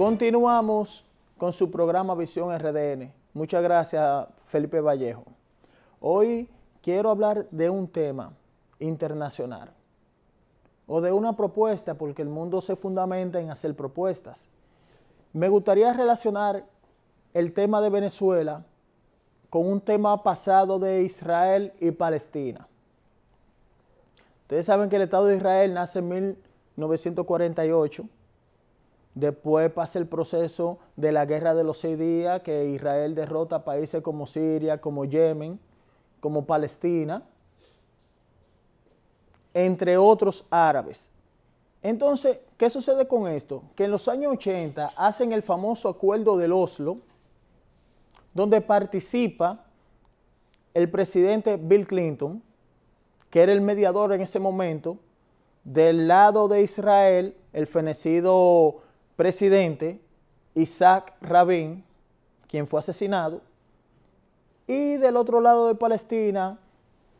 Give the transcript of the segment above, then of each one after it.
Continuamos con su programa Visión RDN. Muchas gracias, Felipe Vallejo. Hoy quiero hablar de un tema internacional o de una propuesta, porque el mundo se fundamenta en hacer propuestas. Me gustaría relacionar el tema de Venezuela con un tema pasado de Israel y Palestina. Ustedes saben que el Estado de Israel nace en 1948 Después pasa el proceso de la guerra de los seis días, que Israel derrota países como Siria, como Yemen, como Palestina, entre otros árabes. Entonces, ¿qué sucede con esto? Que en los años 80 hacen el famoso acuerdo del Oslo, donde participa el presidente Bill Clinton, que era el mediador en ese momento, del lado de Israel, el fenecido presidente Isaac Rabin, quien fue asesinado, y del otro lado de Palestina,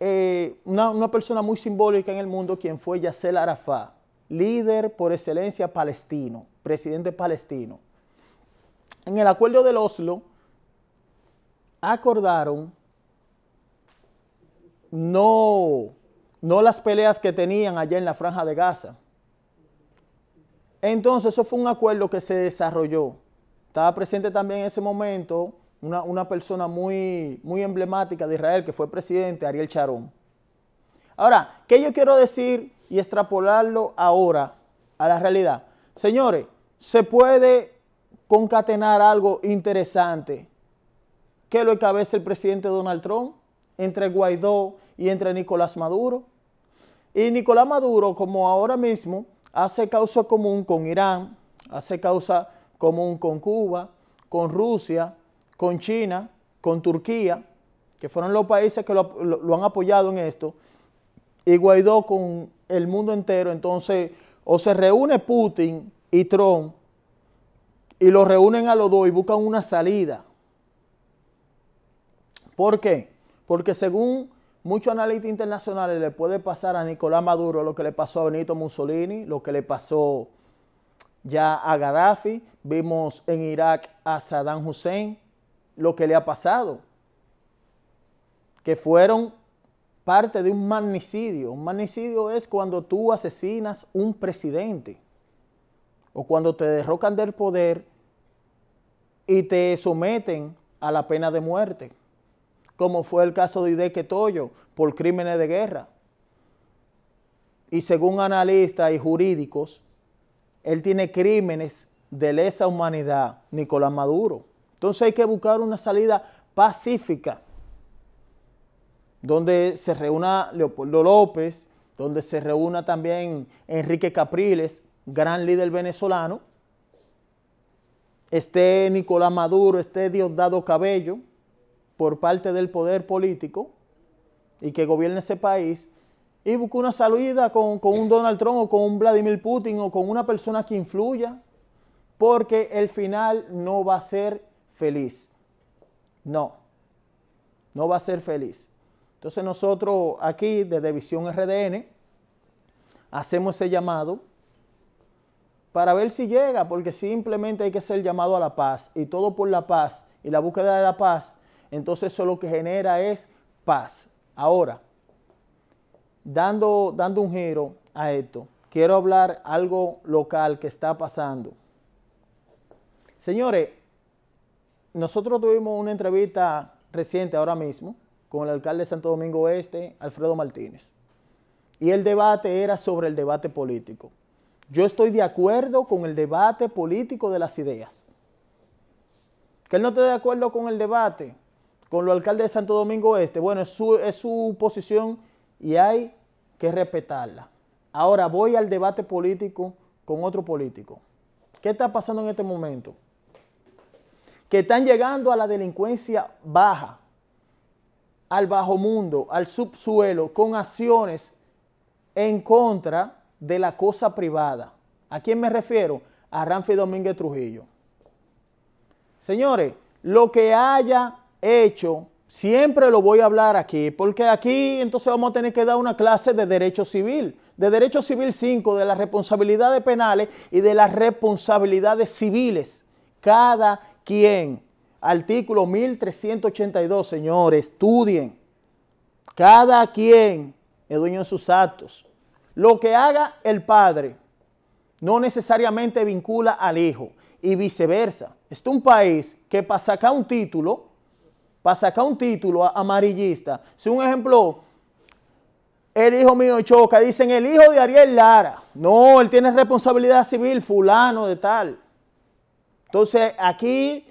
eh, una, persona muy simbólica en el mundo, quien fue Yassel Arafat, líder por excelencia palestino, presidente palestino. En el acuerdo del Oslo, acordaron no, no las peleas que tenían allá en la franja de Gaza, entonces, eso fue un acuerdo que se desarrolló. Estaba presente también en ese momento una, persona muy, muy emblemática de Israel, que fue presidente Ariel Sharon. Ahora, ¿qué yo quiero decir y extrapolarlo ahora a la realidad? Señores, se puede concatenar algo interesante que lo encabeza el presidente Donald Trump entre Guaidó y entre Nicolás Maduro. Y Nicolás Maduro, como ahora mismo, hace causa común con Irán, hace causa común con Cuba, con Rusia, con China, con Turquía, que fueron los países que lo, han apoyado en esto, y Guaidó con el mundo entero. Entonces, o se reúne Putin y Trump y los reúnen a los dos y buscan una salida. ¿Por qué? Porque según Muchos analistas internacionales le puede pasar a Nicolás Maduro lo que le pasó a Benito Mussolini, lo que le pasó ya a Gaddafi, vimos en Irak a Saddam Hussein, lo que le ha pasado, que fueron parte de un magnicidio. Un magnicidio es cuando tú asesinas un presidente o cuando te derrocan del poder y te someten a la pena de muerte como fue el caso de Ideque Toyo por crímenes de guerra. Y según analistas y jurídicos, él tiene crímenes de lesa humanidad, Nicolás Maduro. Entonces hay que buscar una salida pacífica, donde se reúna Leopoldo López, donde se reúna también Enrique Capriles, gran líder venezolano, esté Nicolás Maduro, esté Diosdado Cabello, por parte del poder político y que gobierne ese país y busque una salida con, un Donald Trump o con un Vladimir Putin o con una persona que influya, porque el final no va a ser feliz. No, no va a ser feliz. Entonces nosotros aquí desde Visión RDN hacemos ese llamado para ver si llega, porque simplemente hay que hacer llamado a la paz y todo por la paz y la búsqueda de la paz entonces eso lo que genera es paz. Ahora, dando, dando un giro a esto, quiero hablar algo local que está pasando. Señores, nosotros tuvimos una entrevista reciente ahora mismo con el alcalde de Santo Domingo Este, Alfredo Martínez. Y el debate era sobre el debate político. Yo estoy de acuerdo con el debate político de las ideas. Que él no esté de acuerdo con el debate, con lo alcalde de Santo Domingo Este. Bueno, es su, su posición y hay que respetarla. Ahora voy al debate político con otro político. ¿Qué está pasando en este momento? Que están llegando a la delincuencia baja, al bajo mundo, al subsuelo, con acciones en contra de la cosa privada. ¿A quién me refiero? A Ramfi Domínguez Trujillo. Señores, lo que haya hecho, siempre lo voy a hablar aquí, porque aquí entonces vamos a tener que dar una clase de derecho civil, de derecho civil 5, de las responsabilidades penales y de las responsabilidades civiles. Cada quien. Artículo 1382, señores, estudien. Cada quien es dueño de sus actos. Lo que haga el padre no necesariamente vincula al hijo y viceversa. Este es un país que para sacar un título para sacar un título amarillista. Si un ejemplo, el hijo mío choca, dicen el hijo de Ariel Lara. No, él tiene responsabilidad civil, fulano de tal. Entonces, aquí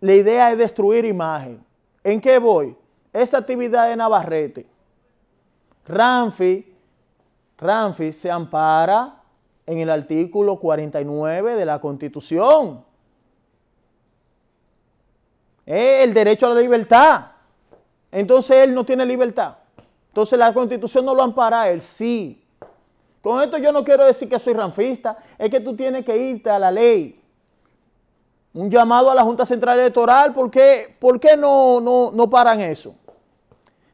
la idea es destruir imagen. ¿En qué voy? Esa actividad de Navarrete. Ramfi, Ramfi se ampara en el artículo 49 de la Constitución eh, el derecho a la libertad. Entonces él no tiene libertad. Entonces la constitución no lo ampara a él, sí. Con esto yo no quiero decir que soy ranfista, es que tú tienes que irte a la ley. Un llamado a la Junta Central Electoral, ¿por qué, no, no, no paran eso?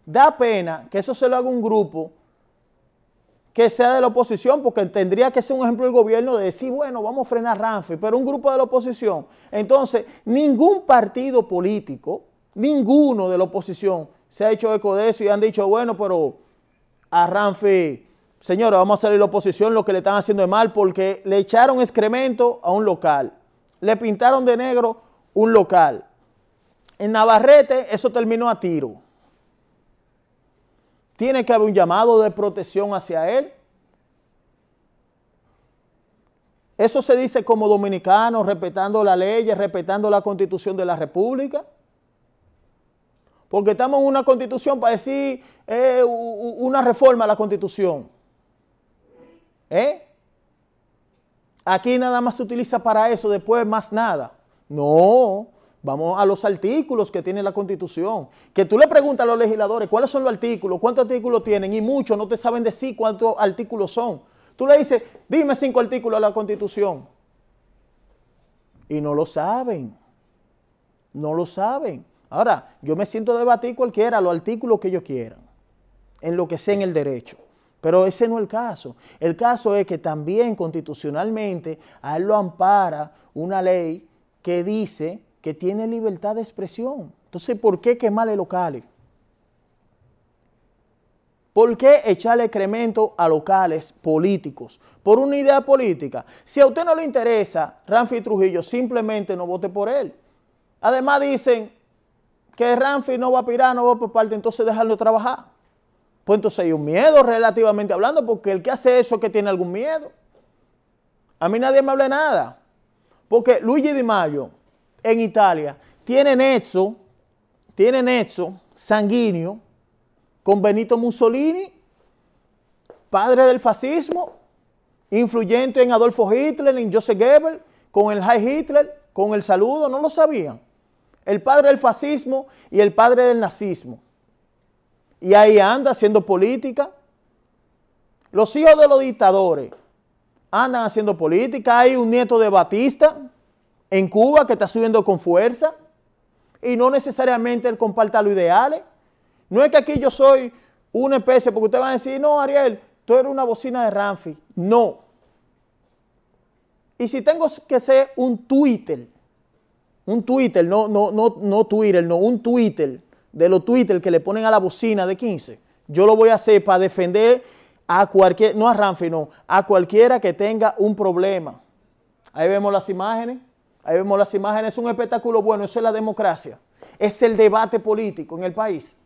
Da pena que eso se lo haga un grupo que sea de la oposición, porque tendría que ser un ejemplo del gobierno de decir, bueno, vamos a frenar a Ramfi, pero un grupo de la oposición. Entonces, ningún partido político, ninguno de la oposición se ha hecho eco de eso y han dicho, bueno, pero a Ramfi, señora vamos a salir la oposición, lo que le están haciendo de mal, porque le echaron excremento a un local, le pintaron de negro un local. En Navarrete eso terminó a tiro. Tiene que haber un llamado de protección hacia él. Eso se dice como dominicano, respetando las leyes, respetando la constitución de la república. Porque estamos en una constitución para decir eh, una reforma a la constitución. ¿Eh? Aquí nada más se utiliza para eso, después más nada. No, Vamos a los artículos que tiene la Constitución. Que tú le preguntas a los legisladores cuáles son los artículos, cuántos artículos tienen, y muchos no te saben decir cuántos artículos son. Tú le dices, dime cinco artículos a la Constitución. Y no lo saben. No lo saben. Ahora, yo me siento a debatir cualquiera los artículos que ellos quieran, en lo que sea en el derecho. Pero ese no es el caso. El caso es que también constitucionalmente a él lo ampara una ley que dice que tiene libertad de expresión. Entonces, ¿por qué quemarle locales? ¿Por qué echarle cremento a locales políticos? Por una idea política. Si a usted no le interesa Ramfi Trujillo, simplemente no vote por él. Además dicen que Ramfi no va a pirar, no va por parte, entonces dejarlo trabajar. Pues entonces hay un miedo relativamente hablando, porque el que hace eso es que tiene algún miedo. A mí nadie me habla nada. Porque Luigi Di Mayo, en Italia tienen hecho tienen nexo sanguíneo con Benito Mussolini, padre del fascismo, influyente en Adolfo Hitler, en Joseph Goebbels, con el High Hitler, con el saludo, no lo sabían. El padre del fascismo y el padre del nazismo. Y ahí anda haciendo política. Los hijos de los dictadores andan haciendo política. Hay un nieto de Batista, en Cuba que está subiendo con fuerza y no necesariamente él comparta los ideales. No es que aquí yo soy una especie, porque ustedes va a decir, no, Ariel, tú eres una bocina de Ramfi. No. Y si tengo que ser un Twitter, un Twitter, no, no, no, no Twitter, no, un Twitter, de los Twitter que le ponen a la bocina de 15, yo lo voy a hacer para defender a cualquier, no a Ramfi, no, a cualquiera que tenga un problema. Ahí vemos las imágenes. Ahí vemos las imágenes, es un espectáculo bueno, eso es la democracia. Es el debate político en el país.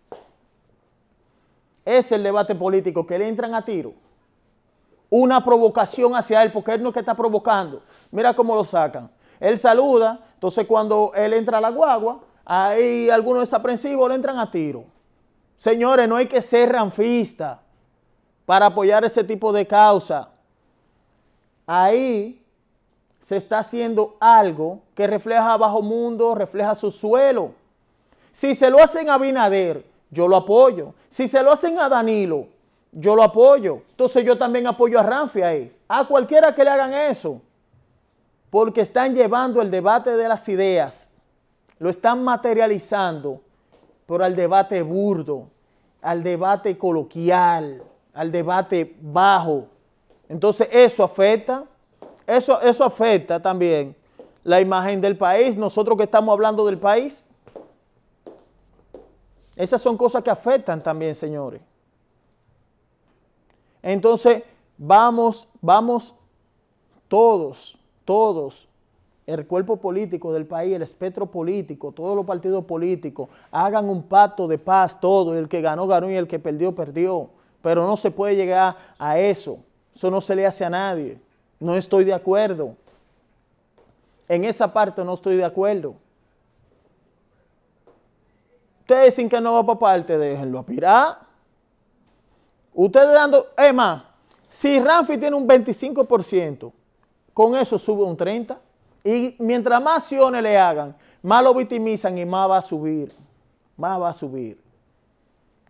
Es el debate político que le entran a tiro. Una provocación hacia él, porque él no es que está provocando. Mira cómo lo sacan. Él saluda, entonces cuando él entra a la guagua, ahí algunos desaprensivos le entran a tiro. Señores, no hay que ser ranfista para apoyar ese tipo de causa. Ahí se está haciendo algo que refleja bajo mundo, refleja su suelo. Si se lo hacen a Binader, yo lo apoyo. Si se lo hacen a Danilo, yo lo apoyo. Entonces yo también apoyo a Ranfi ahí. A cualquiera que le hagan eso. Porque están llevando el debate de las ideas. Lo están materializando. Pero al debate burdo. Al debate coloquial. Al debate bajo. Entonces eso afecta. Eso, afecta también la imagen del país, nosotros que estamos hablando del país. Esas son cosas que afectan también, señores. Entonces, vamos, vamos todos, todos, el cuerpo político del país, el espectro político, todos los partidos políticos, hagan un pacto de paz, todo, el que ganó, ganó y el que perdió, perdió. Pero no se puede llegar a eso, eso no se le hace a nadie. No estoy de acuerdo. En esa parte no estoy de acuerdo. Ustedes dicen que no va para parte, déjenlo pirar. Ustedes dando, es más, si Ramfi tiene un 25%, con eso sube un 30%. Y mientras más acciones le hagan, más lo victimizan y más va a subir. Más va a subir.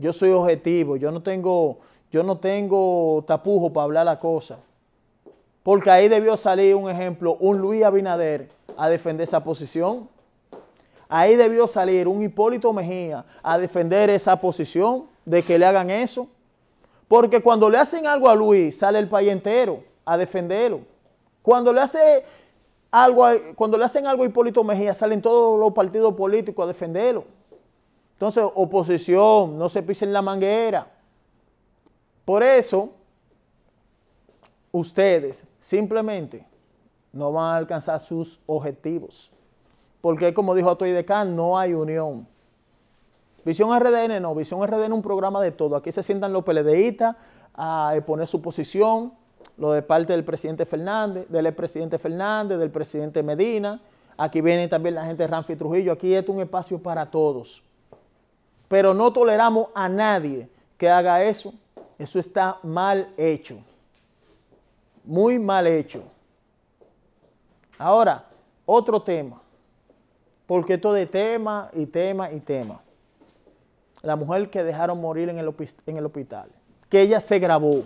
Yo soy objetivo, yo no tengo, yo no tengo tapujo para hablar la cosa. Porque ahí debió salir un ejemplo, un Luis Abinader a defender esa posición. Ahí debió salir un Hipólito Mejía a defender esa posición de que le hagan eso. Porque cuando le hacen algo a Luis, sale el país entero a defenderlo. Cuando le, hace algo cuando le hacen algo a Hipólito Mejía, salen todos los partidos políticos a defenderlo. Entonces, oposición, no se pisen la manguera. Por eso, ustedes simplemente no van a alcanzar sus objetivos. Porque como dijo Atoy no hay unión. Visión RDN no, Visión RDN es un programa de todo. Aquí se sientan los peledeístas a poner su posición, lo de parte del presidente Fernández, del expresidente Fernández, del presidente Medina. Aquí viene también la gente de Ramfi Trujillo. Aquí este es un espacio para todos. Pero no toleramos a nadie que haga eso. Eso está mal hecho muy mal hecho. Ahora, otro tema, porque esto de tema y tema y tema. La mujer que dejaron morir en el, hospital, que ella se grabó.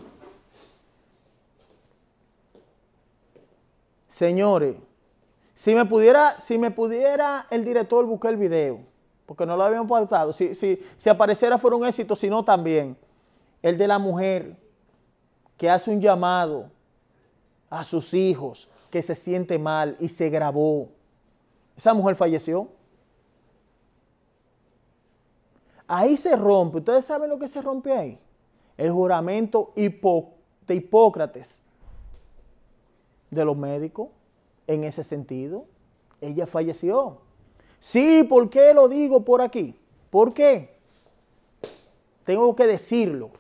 Señores, si me pudiera, si me pudiera el director buscar el video, porque no lo habíamos faltado, si, si apareciera fuera un éxito, si no también, el de la mujer que hace un llamado a sus hijos que se siente mal y se grabó. Esa mujer falleció. Ahí se rompe, ustedes saben lo que se rompe ahí. El juramento de Hipócrates de los médicos en ese sentido. Ella falleció. Sí, ¿por qué lo digo por aquí? ¿Por qué? Tengo que decirlo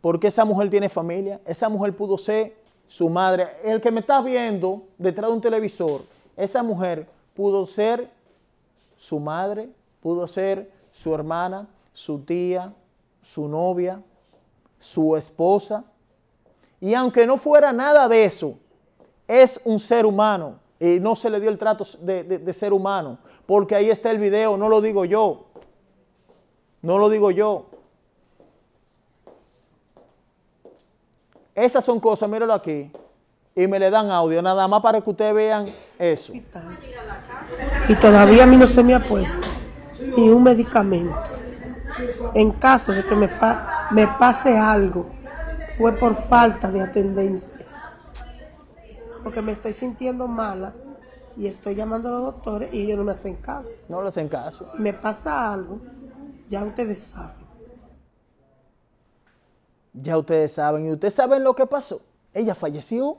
porque esa mujer tiene familia, esa mujer pudo ser su madre. El que me está viendo detrás de un televisor, esa mujer pudo ser su madre, pudo ser su hermana, su tía, su novia, su esposa. Y aunque no fuera nada de eso, es un ser humano y no se le dio el trato de, de, ser humano, porque ahí está el video, no lo digo yo, no lo digo yo. Esas son cosas, mírenlo aquí. Y me le dan audio, nada más para que ustedes vean eso. Y todavía a mí no se me ha puesto ni un medicamento. En caso de que me, me pase algo, fue por falta de atendencia. Porque me estoy sintiendo mala y estoy llamando a los doctores y ellos no me hacen caso. No le hacen caso. Si me pasa algo, ya ustedes saben. Ya ustedes saben, y ustedes saben lo que pasó. Ella falleció.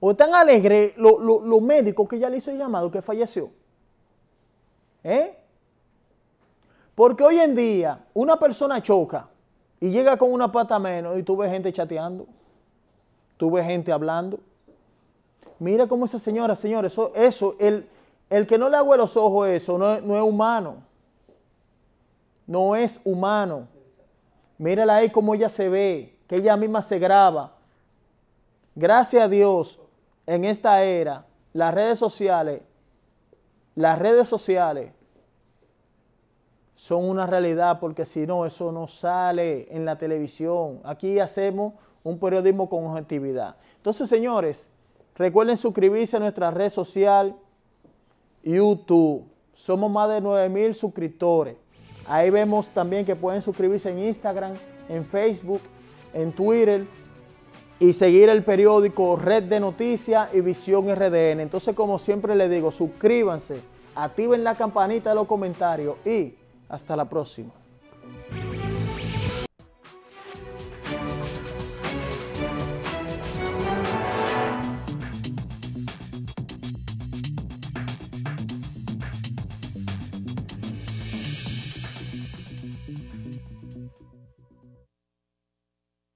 O tan alegre los lo, médicos que ya le hizo llamado que falleció. ¿Eh? Porque hoy en día una persona choca y llega con una pata menos y tú ves gente chateando, tú ves gente hablando. Mira cómo esa señora, señores, eso, eso el, el, que no le hago los ojos eso no, no es humano. No es humano. Mírala ahí como ella se ve, que ella misma se graba. Gracias a Dios, en esta era, las redes sociales, las redes sociales son una realidad porque si no, eso no sale en la televisión. Aquí hacemos un periodismo con objetividad. Entonces, señores, recuerden suscribirse a nuestra red social YouTube. Somos más de 9 mil suscriptores. Ahí vemos también que pueden suscribirse en Instagram, en Facebook, en Twitter y seguir el periódico Red de Noticias y Visión RDN. Entonces, como siempre les digo, suscríbanse, activen la campanita de los comentarios y hasta la próxima.